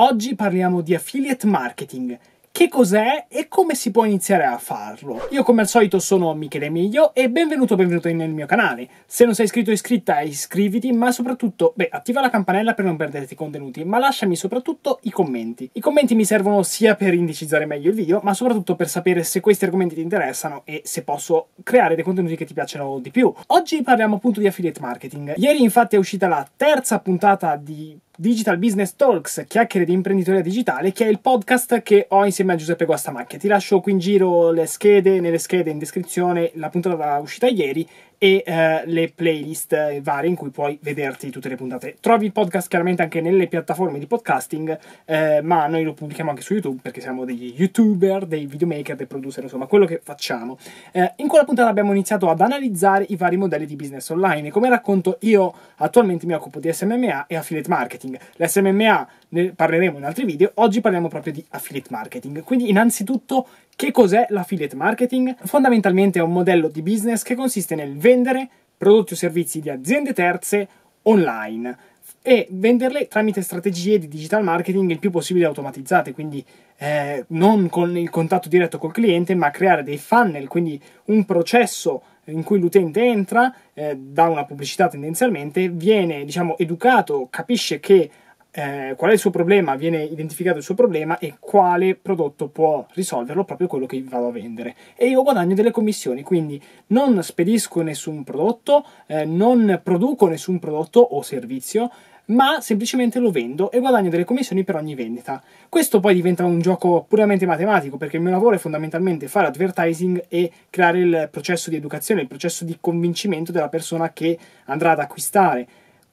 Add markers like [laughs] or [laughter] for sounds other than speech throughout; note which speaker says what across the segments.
Speaker 1: Oggi parliamo di affiliate marketing. Che cos'è e come si può iniziare a farlo? Io come al solito sono Michele Emilio e benvenuto o benvenuto nel mio canale. Se non sei iscritto o iscritta iscriviti, ma soprattutto, beh, attiva la campanella per non perderti i contenuti, ma lasciami soprattutto i commenti. I commenti mi servono sia per indicizzare meglio il video, ma soprattutto per sapere se questi argomenti ti interessano e se posso creare dei contenuti che ti piacciono di più. Oggi parliamo appunto di affiliate marketing. Ieri infatti è uscita la terza puntata di Digital Business Talks, chiacchiere di imprenditoria digitale, che è il podcast che ho insieme a Giuseppe Guastamacchia. Ti lascio qui in giro le schede, nelle schede in descrizione la puntata uscita ieri e eh, le playlist eh, varie in cui puoi vederti tutte le puntate. Trovi il podcast chiaramente anche nelle piattaforme di podcasting, eh, ma noi lo pubblichiamo anche su YouTube perché siamo degli youtuber, dei videomaker, dei producer, insomma, quello che facciamo. Eh, in quella puntata abbiamo iniziato ad analizzare i vari modelli di business online e come racconto io attualmente mi occupo di SMMA e affiliate marketing. L'SMMA ne parleremo in altri video, oggi parliamo proprio di affiliate marketing. Quindi innanzitutto che cos'è l'affiliate marketing? Fondamentalmente è un modello di business che consiste nel vendere prodotti o servizi di aziende terze online e venderle tramite strategie di digital marketing il più possibile automatizzate, quindi eh, non con il contatto diretto col cliente, ma creare dei funnel, quindi un processo in cui l'utente entra eh, da una pubblicità tendenzialmente, viene diciamo educato, capisce che eh, qual è il suo problema, viene identificato il suo problema e quale prodotto può risolverlo, proprio quello che vado a vendere. E io guadagno delle commissioni, quindi non spedisco nessun prodotto, eh, non produco nessun prodotto o servizio, ma semplicemente lo vendo e guadagno delle commissioni per ogni vendita. Questo poi diventa un gioco puramente matematico perché il mio lavoro è fondamentalmente fare advertising e creare il processo di educazione, il processo di convincimento della persona che andrà ad acquistare.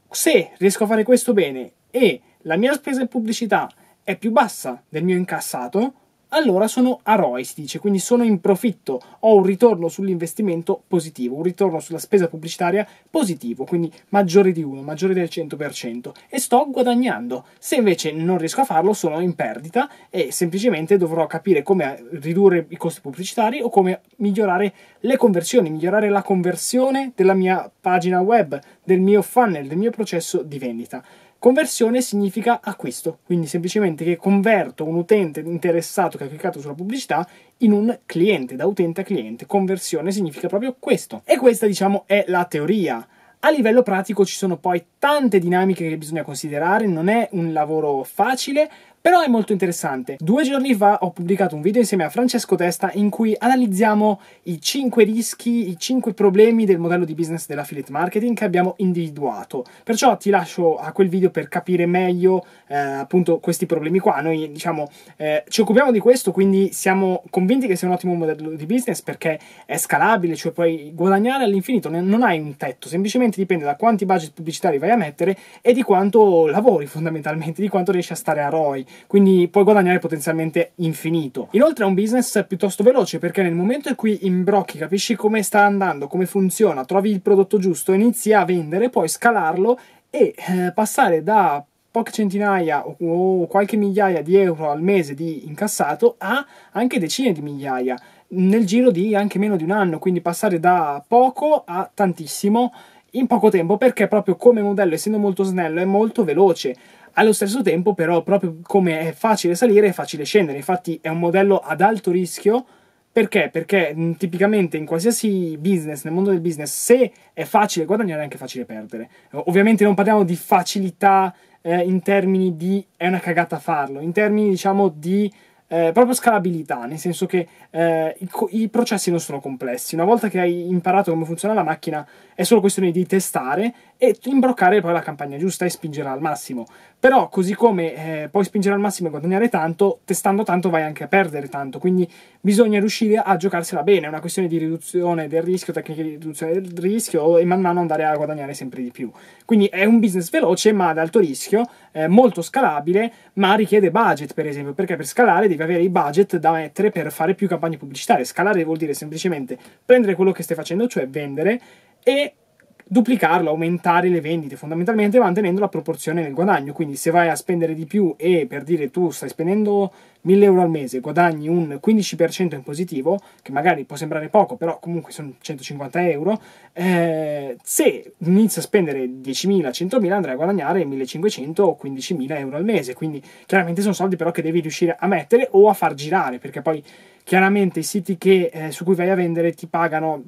Speaker 1: Se riesco a fare questo bene e la mia spesa in pubblicità è più bassa del mio incassato, allora sono a ROI, si dice, quindi sono in profitto, ho un ritorno sull'investimento positivo, un ritorno sulla spesa pubblicitaria positivo, quindi maggiore di 1, maggiore del 100% e sto guadagnando. Se invece non riesco a farlo sono in perdita e semplicemente dovrò capire come ridurre i costi pubblicitari o come migliorare le conversioni, migliorare la conversione della mia pagina web, del mio funnel, del mio processo di vendita. Conversione significa acquisto, quindi semplicemente che converto un utente interessato che ha cliccato sulla pubblicità in un cliente, da utente a cliente. Conversione significa proprio questo. E questa, diciamo, è la teoria. A livello pratico ci sono poi tante dinamiche che bisogna considerare, non è un lavoro facile, però è molto interessante. Due giorni fa ho pubblicato un video insieme a Francesco Testa in cui analizziamo i 5 rischi, i 5 problemi del modello di business dell'affiliate marketing che abbiamo individuato. Perciò ti lascio a quel video per capire meglio eh, appunto questi problemi qua. Noi diciamo eh, ci occupiamo di questo, quindi siamo convinti che sia un ottimo modello di business perché è scalabile, cioè puoi guadagnare all'infinito, non hai un tetto, semplicemente dipende da quanti budget pubblicitari vai a mettere e di quanto lavori fondamentalmente, di quanto riesci a stare a ROI quindi puoi guadagnare potenzialmente infinito. Inoltre è un business piuttosto veloce perché nel momento in cui imbrocchi, capisci come sta andando, come funziona, trovi il prodotto giusto, inizi a vendere, puoi scalarlo e eh, passare da poche centinaia o qualche migliaia di euro al mese di incassato a anche decine di migliaia nel giro di anche meno di un anno, quindi passare da poco a tantissimo in poco tempo perché proprio come modello essendo molto snello è molto veloce allo stesso tempo, però, proprio come è facile salire, è facile scendere. Infatti, è un modello ad alto rischio. Perché? Perché mm, tipicamente in qualsiasi business, nel mondo del business, se è facile guadagnare è anche facile perdere. Eh, ovviamente non parliamo di facilità eh, in termini di è una cagata farlo, in termini diciamo di eh, proprio scalabilità, nel senso che eh, i, i, processi non sono complessi. Una volta che hai imparato come funziona la macchina, è solo questione di testare e imbroccare poi la campagna giusta e spingere al massimo. Però così come eh, puoi spingere al massimo e guadagnare tanto, testando tanto vai anche a perdere tanto, quindi bisogna riuscire a giocarsela bene, è una questione di riduzione del rischio, tecniche di riduzione del rischio e man mano andare a guadagnare sempre di più. Quindi è un business veloce ma ad alto rischio, eh, molto scalabile, ma richiede budget per esempio, perché per scalare devi avere i budget da mettere per fare più campagne pubblicitarie. Scalare vuol dire semplicemente prendere quello che stai facendo, cioè vendere, e duplicarlo, aumentare le vendite fondamentalmente mantenendo la proporzione nel guadagno. Quindi se vai a spendere di più e per dire tu stai spendendo 1000 euro al mese, guadagni un 15% in positivo, che magari può sembrare poco, però comunque sono 150 euro, eh, se inizi a spendere 10.000, 100.000 andrai a guadagnare 1.500 o 15.000 euro al mese. Quindi chiaramente sono soldi però che devi riuscire a mettere o a far girare, perché poi chiaramente i siti che, eh, su cui vai a vendere ti pagano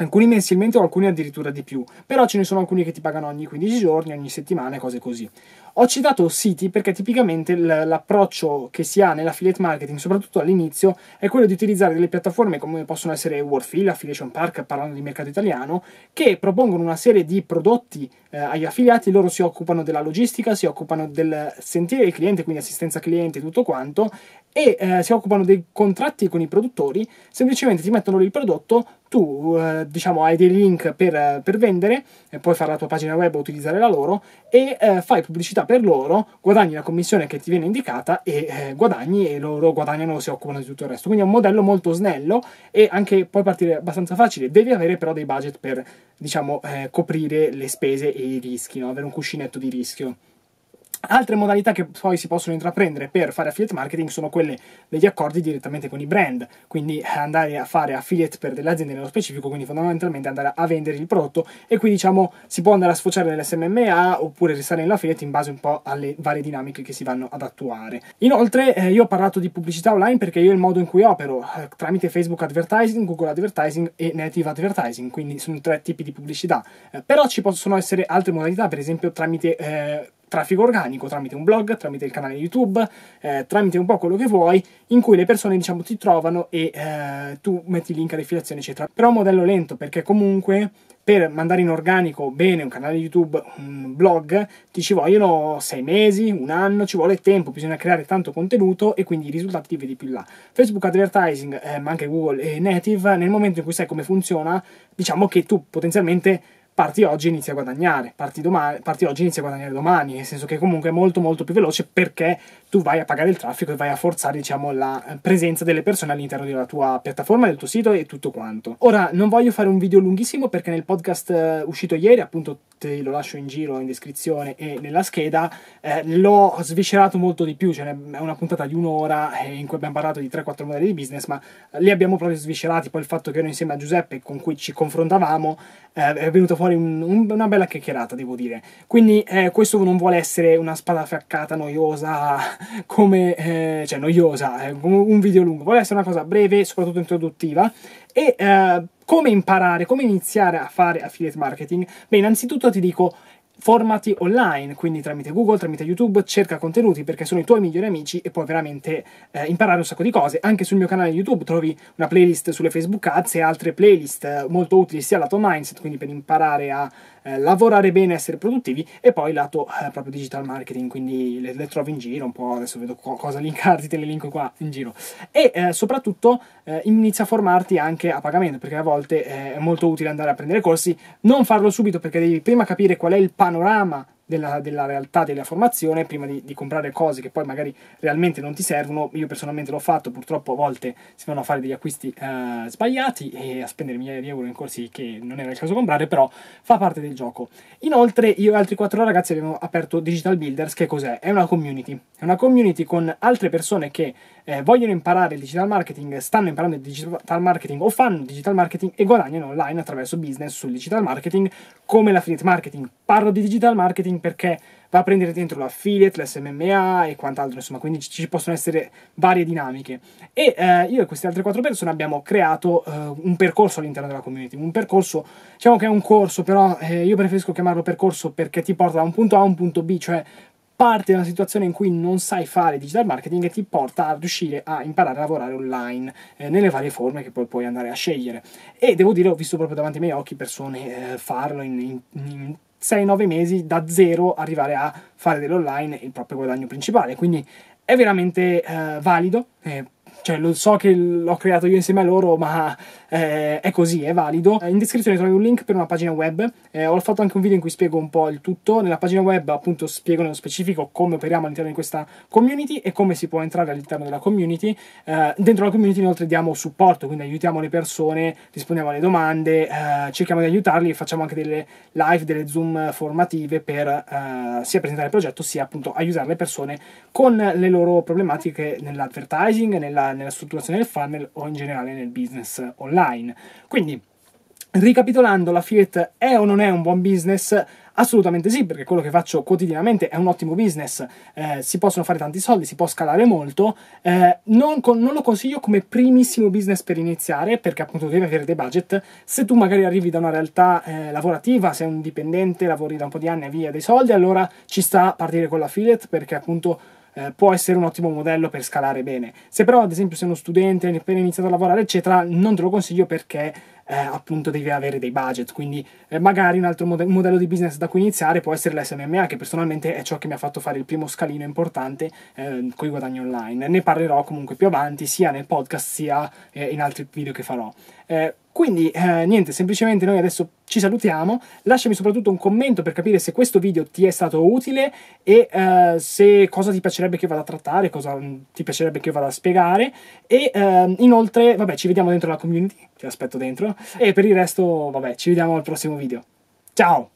Speaker 1: alcuni mensilmente o alcuni addirittura di più, però ce ne sono alcuni che ti pagano ogni 15 giorni, ogni settimana e cose così. Ho citato siti perché tipicamente l'approccio che si ha nell'affiliate marketing, soprattutto all'inizio, è quello di utilizzare delle piattaforme come possono essere Warfield, Affiliation Park, parlando di mercato italiano, che propongono una serie di prodotti eh, agli affiliati, loro si occupano della logistica, si occupano del sentire il cliente, quindi assistenza cliente e tutto quanto, e eh, si occupano dei contratti con i produttori, semplicemente ti mettono lì il prodotto, tu eh, diciamo hai dei link per, per, vendere e eh, puoi fare la tua pagina web o utilizzare la loro e eh, fai pubblicità per loro guadagni la commissione che ti viene indicata e eh, guadagni e loro guadagnano si occupano di tutto il resto quindi è un modello molto snello e anche puoi partire abbastanza facile devi avere però dei budget per diciamo eh, coprire le spese e i rischi no? avere un cuscinetto di rischio Altre modalità che poi si possono intraprendere per fare affiliate marketing sono quelle degli accordi direttamente con i brand, quindi eh, andare a fare affiliate per delle aziende nello specifico, quindi fondamentalmente andare a vendere il prodotto e qui diciamo si può andare a sfociare nell'SMMA oppure restare nell'affiliate in base un po' alle varie dinamiche che si vanno ad attuare. Inoltre eh, io ho parlato di pubblicità online perché io il modo in cui opero eh, tramite Facebook Advertising, Google Advertising e Native Advertising, quindi sono tre tipi di pubblicità, eh, però ci possono essere altre modalità, per esempio tramite eh, traffico organico tramite un blog, tramite il canale YouTube, eh, tramite un po' quello che vuoi, in cui le persone diciamo ti trovano e eh, tu metti link ad affiliazione eccetera. Però un modello lento perché comunque per mandare in organico bene un canale YouTube, un blog, ti ci vogliono sei mesi, un anno, ci vuole tempo, bisogna creare tanto contenuto e quindi i risultati ti vedi più là. Facebook Advertising, eh, ma anche Google e Native, nel momento in cui sai come funziona, diciamo che tu potenzialmente parti oggi e inizi a guadagnare, parti, domani, parti oggi e inizi a guadagnare domani, nel senso che comunque è molto molto più veloce perché tu vai a pagare il traffico e vai a forzare diciamo, la eh, presenza delle persone all'interno della tua piattaforma, del tuo sito e tutto quanto. Ora non voglio fare un video lunghissimo perché nel podcast eh, uscito ieri, appunto te lo lascio in giro in descrizione e nella scheda, eh, l'ho sviscerato molto di più, cioè è una puntata di un'ora eh, in cui abbiamo parlato di 3-4 modelli di business, ma li abbiamo proprio sviscerati, poi il fatto che ero insieme a Giuseppe con cui ci confrontavamo eh, è venuta fuori un, un, una bella chiacchierata, devo dire. Quindi eh, questo non vuole essere una spada fiaccata noiosa [laughs] come eh, cioè noiosa, eh, un video lungo, vuole essere una cosa breve, soprattutto introduttiva e eh, come imparare, come iniziare a fare affiliate marketing? Beh, innanzitutto ti dico formati online, quindi tramite Google, tramite YouTube, cerca contenuti perché sono i tuoi migliori amici e puoi veramente eh, imparare un sacco di cose. Anche sul mio canale YouTube trovi una playlist sulle Facebook Ads e altre playlist eh, molto utili sia lato mindset, quindi per imparare a eh, lavorare bene, essere produttivi e poi lato eh, proprio digital marketing, quindi le, le, trovi in giro un po', adesso vedo co- cosa linkarti, te le linko qua in giro e eh, soprattutto eh, inizia a formarti anche a pagamento perché a volte eh, è molto utile andare a prendere corsi, non farlo subito perché devi prima capire qual è il panorama della, della realtà della formazione prima di, di, comprare cose che poi magari realmente non ti servono. Io personalmente l'ho fatto, purtroppo a volte si vanno a fare degli acquisti eh, sbagliati e a spendere migliaia di euro in corsi che non era il caso comprare, però fa parte del gioco. Inoltre io e altri quattro ragazzi abbiamo aperto Digital Builders, che cos'è? È una community, è una community con altre persone che eh, vogliono imparare il digital marketing, stanno imparando il digital marketing o fanno digital marketing e guadagnano online attraverso business sul digital marketing come l'affiliate marketing. Parlo di digital marketing marketing perché va a prendere dentro l'affiliate, l'SMMA e quant'altro, insomma, quindi ci possono essere varie dinamiche. E eh, io e queste altre quattro persone abbiamo creato eh, un percorso all'interno della community, un percorso, diciamo che è un corso, però eh, io preferisco chiamarlo percorso perché ti porta da un punto A a un punto B, cioè parte da una situazione in cui non sai fare digital marketing e ti porta a riuscire a imparare a lavorare online eh, nelle varie forme che poi puoi andare a scegliere. E devo dire, ho visto proprio davanti ai miei occhi persone eh, farlo in, in, in 6-9 mesi da zero arrivare a fare dell'online il proprio guadagno principale. Quindi è veramente eh, valido. Eh, cioè lo so che l'ho creato io insieme a loro, ma eh, è così, è valido. Eh, in descrizione trovi un link per una pagina web, eh, ho fatto anche un video in cui spiego un po' il tutto, nella pagina web appunto spiego nello specifico come operiamo all'interno di questa community e come si può entrare all'interno della community. Eh, dentro la community inoltre diamo supporto, quindi aiutiamo le persone, rispondiamo alle domande, eh, cerchiamo di aiutarli e facciamo anche delle live, delle zoom formative per eh, sia presentare il progetto sia appunto aiutare le persone con le loro problematiche nell'advertising, nella nella, nella strutturazione del funnel o in generale nel business online. Quindi, Ricapitolando, la Fiat è o non è un buon business? Assolutamente sì, perché quello che faccio quotidianamente è un ottimo business, eh, si possono fare tanti soldi, si può scalare molto, eh, non, con, non, lo consiglio come primissimo business per iniziare perché appunto devi avere dei budget, se tu magari arrivi da una realtà eh, lavorativa, sei un dipendente, lavori da un po' di anni e via dei soldi, allora ci sta a partire con la Fiat perché appunto eh, può essere un ottimo modello per scalare bene. Se però ad esempio sei uno studente hai appena iniziato a lavorare eccetera, non te lo consiglio perché eh, appunto devi avere dei budget, quindi eh, magari un altro mode- modello di business da cui iniziare può essere l'SMMA che personalmente è ciò che mi ha fatto fare il primo scalino importante eh, con i guadagni online. Ne parlerò comunque più avanti sia nel podcast sia eh, in altri video che farò. Eh, quindi eh, niente, semplicemente noi adesso ci salutiamo, lasciami soprattutto un commento per capire se questo video ti è stato utile e eh, se cosa ti piacerebbe che vada a trattare, cosa mm, ti piacerebbe che vada a spiegare e eh, inoltre, vabbè, ci vediamo dentro la community, ti aspetto dentro e per il resto, vabbè, ci vediamo al prossimo video. Ciao!